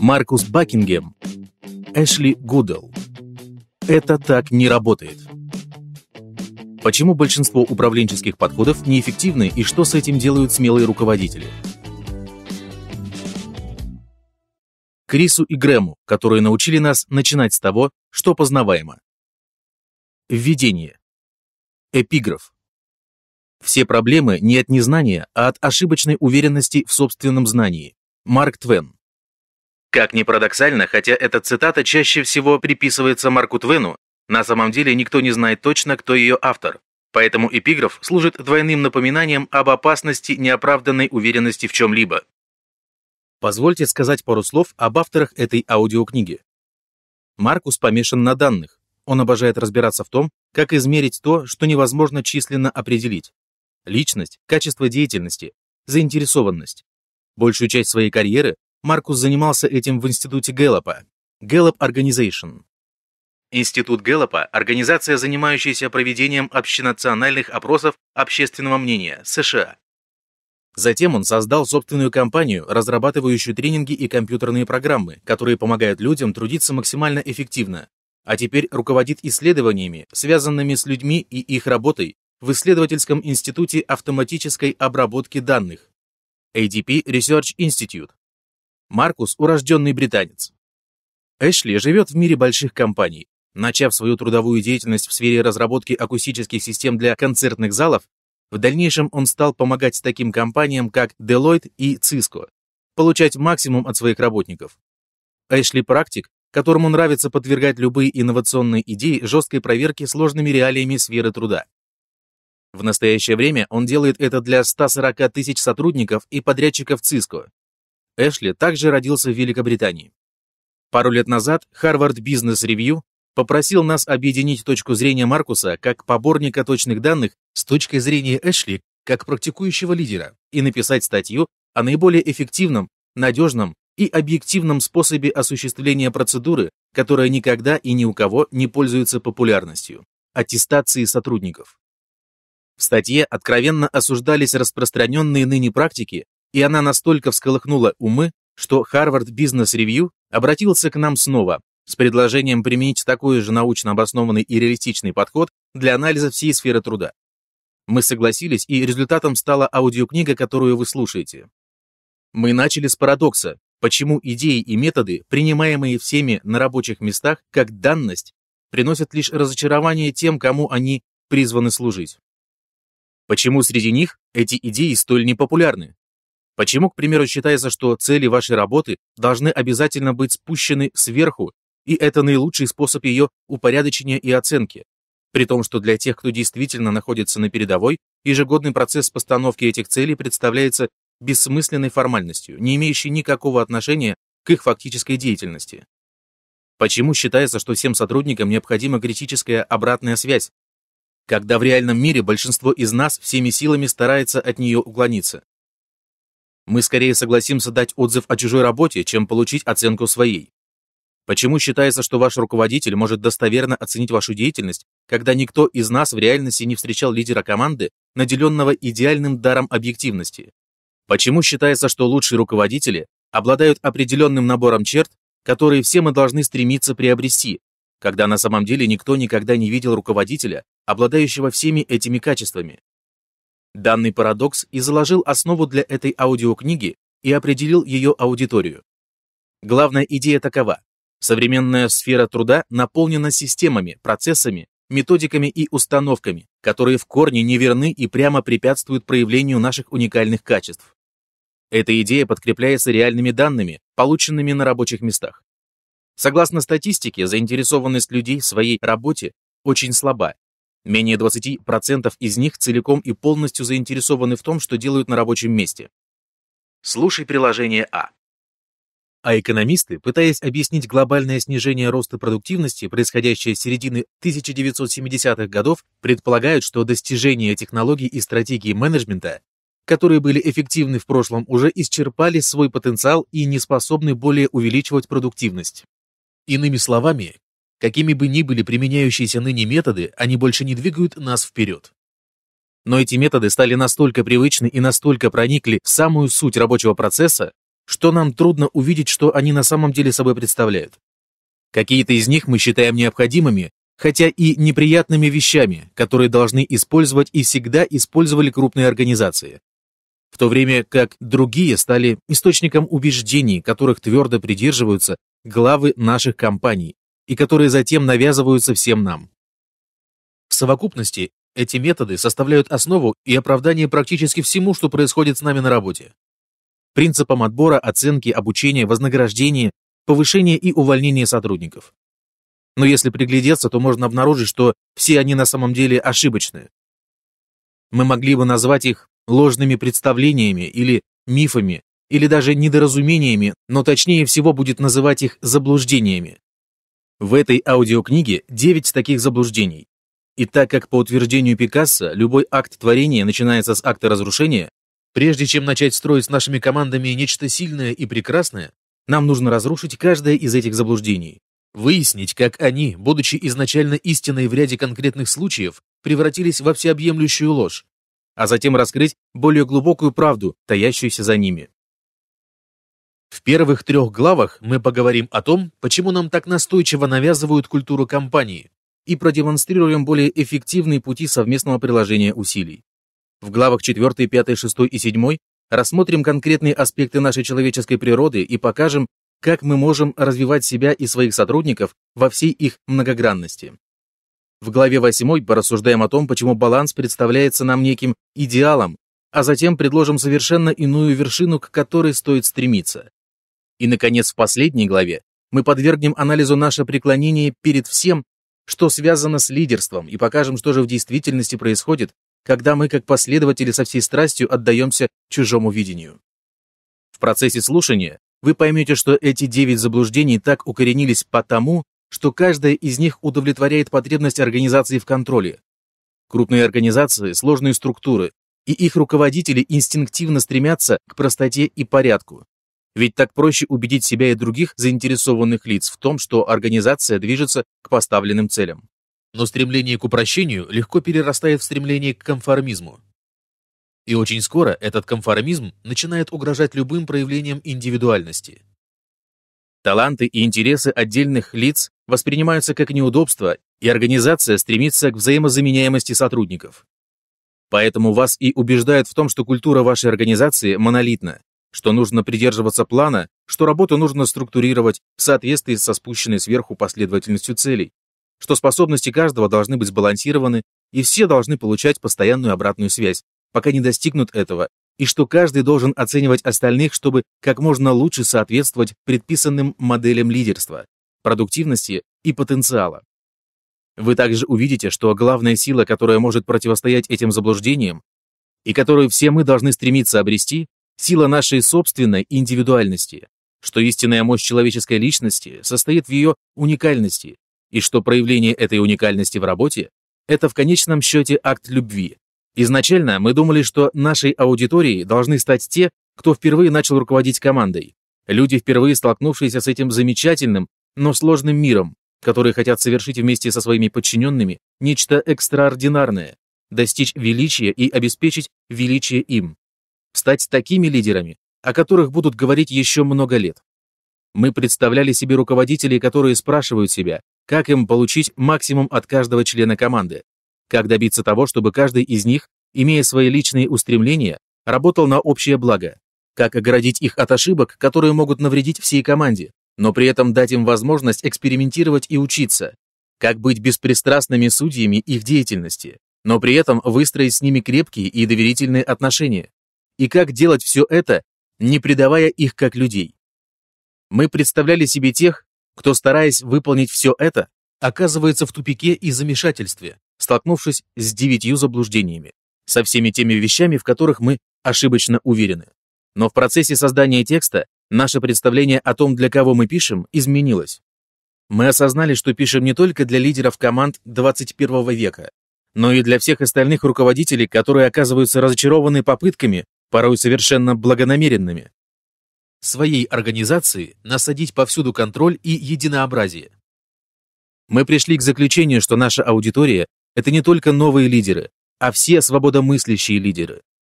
Маркус Бакингем, Эшли Гудел. Это так не работает. Почему большинство управленческих подходов неэффективны и что с этим делают смелые руководители? Крису и Грэму, которые научили нас начинать с того, что познаваемо. Введение. Эпиграф. Все проблемы не от незнания, а от ошибочной уверенности в собственном знании. Марк Твен. Как ни парадоксально, хотя эта цитата чаще всего приписывается Марку Твену, на самом деле никто не знает точно, кто ее автор. Поэтому эпиграф служит двойным напоминанием об опасности неоправданной уверенности в чем-либо. Позвольте сказать пару слов об авторах этой аудиокниги. Маркус помешан на данных. Он обожает разбираться в том, как измерить то, что невозможно численно определить личность, качество деятельности, заинтересованность. Большую часть своей карьеры Маркус занимался этим в институте Гэллопа, Gallup Organization. Институт Гэллопа – организация, занимающаяся проведением общенациональных опросов общественного мнения США. Затем он создал собственную компанию, разрабатывающую тренинги и компьютерные программы, которые помогают людям трудиться максимально эффективно, а теперь руководит исследованиями, связанными с людьми и их работой в Исследовательском институте автоматической обработки данных ADP Research Institute. Маркус – урожденный британец. Эшли живет в мире больших компаний. Начав свою трудовую деятельность в сфере разработки акустических систем для концертных залов, в дальнейшем он стал помогать таким компаниям, как Deloitte и Cisco, получать максимум от своих работников. Эшли – практик, которому нравится подвергать любые инновационные идеи жесткой проверке сложными реалиями сферы труда. В настоящее время он делает это для 140 тысяч сотрудников и подрядчиков Cisco. Эшли также родился в Великобритании. Пару лет назад Harvard Business Review попросил нас объединить точку зрения Маркуса как поборника точных данных с точкой зрения Эшли как практикующего лидера и написать статью о наиболее эффективном, надежном и объективном способе осуществления процедуры, которая никогда и ни у кого не пользуется популярностью – аттестации сотрудников. В статье откровенно осуждались распространенные ныне практики, и она настолько всколыхнула умы, что Harvard Business Review обратился к нам снова с предложением применить такой же научно обоснованный и реалистичный подход для анализа всей сферы труда. Мы согласились, и результатом стала аудиокнига, которую вы слушаете. Мы начали с парадокса, почему идеи и методы, принимаемые всеми на рабочих местах как данность, приносят лишь разочарование тем, кому они призваны служить. Почему среди них эти идеи столь непопулярны? Почему, к примеру, считается, что цели вашей работы должны обязательно быть спущены сверху, и это наилучший способ ее упорядочения и оценки? При том, что для тех, кто действительно находится на передовой, ежегодный процесс постановки этих целей представляется бессмысленной формальностью, не имеющей никакого отношения к их фактической деятельности. Почему считается, что всем сотрудникам необходима критическая обратная связь, когда в реальном мире большинство из нас всеми силами старается от нее уклониться. Мы скорее согласимся дать отзыв о чужой работе, чем получить оценку своей. Почему считается, что ваш руководитель может достоверно оценить вашу деятельность, когда никто из нас в реальности не встречал лидера команды, наделенного идеальным даром объективности? Почему считается, что лучшие руководители обладают определенным набором черт, которые все мы должны стремиться приобрести, когда на самом деле никто никогда не видел руководителя, обладающего всеми этими качествами. Данный парадокс и заложил основу для этой аудиокниги и определил ее аудиторию. Главная идея такова. Современная сфера труда наполнена системами, процессами, методиками и установками, которые в корне неверны и прямо препятствуют проявлению наших уникальных качеств. Эта идея подкрепляется реальными данными, полученными на рабочих местах. Согласно статистике, заинтересованность людей в своей работе очень слаба. Менее 20% из них целиком и полностью заинтересованы в том, что делают на рабочем месте. Слушай приложение А. А экономисты, пытаясь объяснить глобальное снижение роста продуктивности, происходящее с середины 1970-х годов, предполагают, что достижения технологий и стратегии менеджмента, которые были эффективны в прошлом, уже исчерпали свой потенциал и не способны более увеличивать продуктивность. Иными словами, какими бы ни были применяющиеся ныне методы, они больше не двигают нас вперед. Но эти методы стали настолько привычны и настолько проникли в самую суть рабочего процесса, что нам трудно увидеть, что они на самом деле собой представляют. Какие-то из них мы считаем необходимыми, хотя и неприятными вещами, которые должны использовать и всегда использовали крупные организации в то время как другие стали источником убеждений, которых твердо придерживаются главы наших компаний и которые затем навязываются всем нам. В совокупности эти методы составляют основу и оправдание практически всему, что происходит с нами на работе. Принципам отбора, оценки, обучения, вознаграждения, повышения и увольнения сотрудников. Но если приглядеться, то можно обнаружить, что все они на самом деле ошибочны. Мы могли бы назвать их ложными представлениями или мифами, или даже недоразумениями, но точнее всего будет называть их заблуждениями. В этой аудиокниге 9 таких заблуждений. И так как по утверждению Пикассо любой акт творения начинается с акта разрушения, прежде чем начать строить с нашими командами нечто сильное и прекрасное, нам нужно разрушить каждое из этих заблуждений, выяснить, как они, будучи изначально истиной в ряде конкретных случаев, превратились во всеобъемлющую ложь, а затем раскрыть более глубокую правду, таящуюся за ними. В первых трех главах мы поговорим о том, почему нам так настойчиво навязывают культуру компании, и продемонстрируем более эффективные пути совместного приложения усилий. В главах 4, 5, 6 и 7 рассмотрим конкретные аспекты нашей человеческой природы и покажем, как мы можем развивать себя и своих сотрудников во всей их многогранности. В главе 8 порассуждаем о том, почему баланс представляется нам неким идеалом, а затем предложим совершенно иную вершину, к которой стоит стремиться. И, наконец, в последней главе мы подвергнем анализу наше преклонение перед всем, что связано с лидерством, и покажем, что же в действительности происходит, когда мы, как последователи со всей страстью, отдаемся чужому видению. В процессе слушания вы поймете, что эти девять заблуждений так укоренились потому, что каждая из них удовлетворяет потребность организации в контроле. Крупные организации – сложные структуры, и их руководители инстинктивно стремятся к простоте и порядку. Ведь так проще убедить себя и других заинтересованных лиц в том, что организация движется к поставленным целям. Но стремление к упрощению легко перерастает в стремление к конформизму. И очень скоро этот конформизм начинает угрожать любым проявлениям индивидуальности. Таланты и интересы отдельных лиц воспринимаются как неудобство, и организация стремится к взаимозаменяемости сотрудников. Поэтому вас и убеждают в том, что культура вашей организации монолитна, что нужно придерживаться плана, что работу нужно структурировать в соответствии со спущенной сверху последовательностью целей, что способности каждого должны быть сбалансированы, и все должны получать постоянную обратную связь, пока не достигнут этого и что каждый должен оценивать остальных, чтобы как можно лучше соответствовать предписанным моделям лидерства, продуктивности и потенциала. Вы также увидите, что главная сила, которая может противостоять этим заблуждениям, и которую все мы должны стремиться обрести, сила нашей собственной индивидуальности, что истинная мощь человеческой личности состоит в ее уникальности, и что проявление этой уникальности в работе – это в конечном счете акт любви, Изначально мы думали, что нашей аудиторией должны стать те, кто впервые начал руководить командой. Люди, впервые столкнувшиеся с этим замечательным, но сложным миром, которые хотят совершить вместе со своими подчиненными нечто экстраординарное, достичь величия и обеспечить величие им. Стать такими лидерами, о которых будут говорить еще много лет. Мы представляли себе руководителей, которые спрашивают себя, как им получить максимум от каждого члена команды, как добиться того, чтобы каждый из них имея свои личные устремления, работал на общее благо. Как оградить их от ошибок, которые могут навредить всей команде, но при этом дать им возможность экспериментировать и учиться. Как быть беспристрастными судьями их деятельности, но при этом выстроить с ними крепкие и доверительные отношения. И как делать все это, не предавая их как людей. Мы представляли себе тех, кто, стараясь выполнить все это, оказывается в тупике и замешательстве, столкнувшись с девятью заблуждениями со всеми теми вещами, в которых мы ошибочно уверены. Но в процессе создания текста наше представление о том, для кого мы пишем, изменилось. Мы осознали, что пишем не только для лидеров команд 21 века, но и для всех остальных руководителей, которые оказываются разочарованы попытками, порой совершенно благонамеренными. Своей организации насадить повсюду контроль и единообразие. Мы пришли к заключению, что наша аудитория – это не только новые лидеры, а все свободомыслящие лидеры.